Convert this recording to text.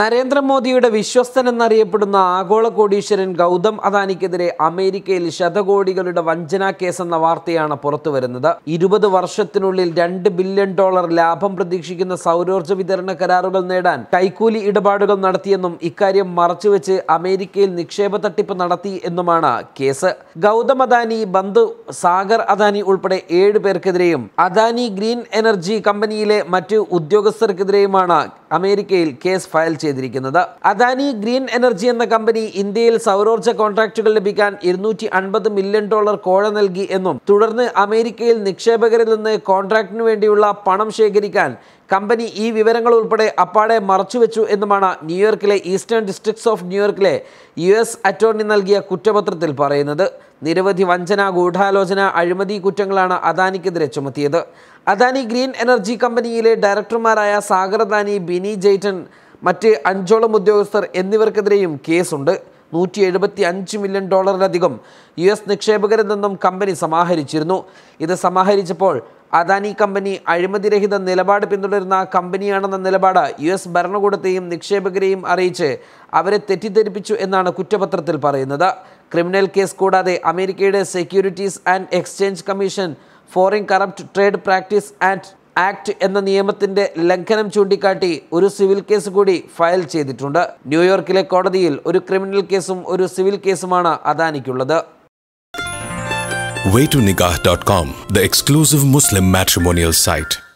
നരേന്ദ്രമോദിയുടെ വിശ്വസ്തൻ എന്നറിയപ്പെടുന്ന ആഗോള കോടീശ്വരൻ ഗൗതം അദാനിക്കെതിരെ അമേരിക്കയിൽ ശതകോടികളുടെ വഞ്ചനാ കേസെന്ന വാർത്തയാണ് പുറത്തുവരുന്നത് ഇരുപത് വർഷത്തിനുള്ളിൽ രണ്ട് ബില്യൺ ഡോളർ ലാഭം പ്രതീക്ഷിക്കുന്ന സൗരോർജ്ജ വിതരണ കരാറുകൾ നേടാൻ കൈക്കൂലി ഇടപാടുകൾ നടത്തിയെന്നും ഇക്കാര്യം മറച്ചുവെച്ച് അമേരിക്കയിൽ നിക്ഷേപ തട്ടിപ്പ് നടത്തി എന്നുമാണ് കേസ് ഗൗതം അദാനി ബന്ധു സാഗർ അദാനി ഉൾപ്പെടെ ഏഴ് പേർക്കെതിരെയും അദാനി ഗ്രീൻ എനർജി കമ്പനിയിലെ മറ്റ് ഉദ്യോഗസ്ഥർക്കെതിരെയുമാണ് അമേരിക്കയിൽ കേസ് ഫയൽ ചെയ്തിരിക്കുന്നത് അദാനി ഗ്രീൻ എനർജി എന്ന കമ്പനി ഇന്ത്യയിൽ സൗരോർജ്ജ കോൺട്രാക്ടുകൾ ലഭിക്കാൻ ഇരുന്നൂറ്റി അൻപത് മില്യൺ ഡോളർ കോഴ നൽകി എന്നും തുടർന്ന് അമേരിക്കയിൽ നിക്ഷേപകരിൽ നിന്ന് കോൺട്രാക്ടിനു വേണ്ടിയുള്ള പണം ശേഖരിക്കാൻ കമ്പനി ഈ വിവരങ്ങൾ ഉൾപ്പെടെ അപ്പാടെ മറച്ചുവെച്ചു എന്നുമാണ് ന്യൂയോർക്കിലെ ഈസ്റ്റേൺ ഡിസ്ട്രിക്ട്സ് ഓഫ് ന്യൂയോർക്കിലെ യു എസ് അറ്റോർണി നൽകിയ കുറ്റപത്രത്തിൽ പറയുന്നത് നിരവധി വഞ്ചന ഗൂഢാലോചന അഴിമതി കുറ്റങ്ങളാണ് അദാനിക്കെതിരെ ചുമത്തിയത് അദാനി ഗ്രീൻ എനർജി കമ്പനിയിലെ ഡയറക്ടർമാരായ സാഗർ അദാനി ബിനി ജെയ്റ്റൻ മറ്റ് അഞ്ചോളം ഉദ്യോഗസ്ഥർ എന്നിവർക്കെതിരെയും കേസുണ്ട് നൂറ്റി എഴുപത്തി അഞ്ച് മില്യൺ ഡോളറിലധികം യു എസ് നിക്ഷേപകരിൽ നിന്നും കമ്പനി സമാഹരിച്ചിരുന്നു ഇത് സമാഹരിച്ചപ്പോൾ അദാനി കമ്പനി അഴിമതിരഹിത നിലപാട് പിന്തുടരുന്ന കമ്പനിയാണെന്ന നിലപാട് യു എസ് ഭരണകൂടത്തെയും നിക്ഷേപകരെയും അറിയിച്ച് അവരെ തെറ്റിദ്ധരിപ്പിച്ചു എന്നാണ് കുറ്റപത്രത്തിൽ പറയുന്നത് ക്രിമിനൽ കേസ് കൂടാതെ അമേരിക്കയുടെ securities and exchange commission foreign corrupt trade practice and act എന്ന നിയമത്തിന്റെ ലംഘനം ചൂണ്ടിക്കാട്ടി ഒരു സിവിൽ കേസ് കൂടി ഫയൽ ചെയ്തിട്ടുണ്ട് ന്യൂയോർക്കിലെ കോടതിയിൽ ഒരു ക്രിമിനൽ കേസും ഒരു സിവിൽ കേസുമാണ് അദാനിക്കുള്ളത് way to the exclusive muslim matrimonial site